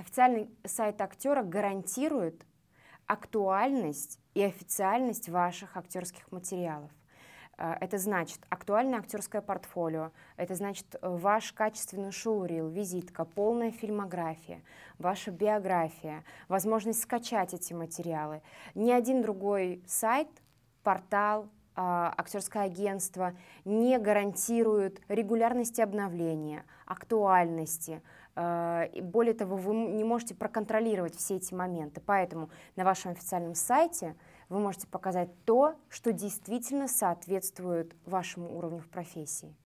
Официальный сайт актера гарантирует актуальность и официальность ваших актерских материалов. Э, это значит актуальное актерское портфолио, это значит э, ваш качественный шоурил, визитка, полная фильмография, ваша биография, возможность скачать эти материалы. Ни один другой сайт, портал, а, актерское агентство не гарантирует регулярности обновления, актуальности. А, более того, вы не можете проконтролировать все эти моменты. Поэтому на вашем официальном сайте вы можете показать то, что действительно соответствует вашему уровню в профессии.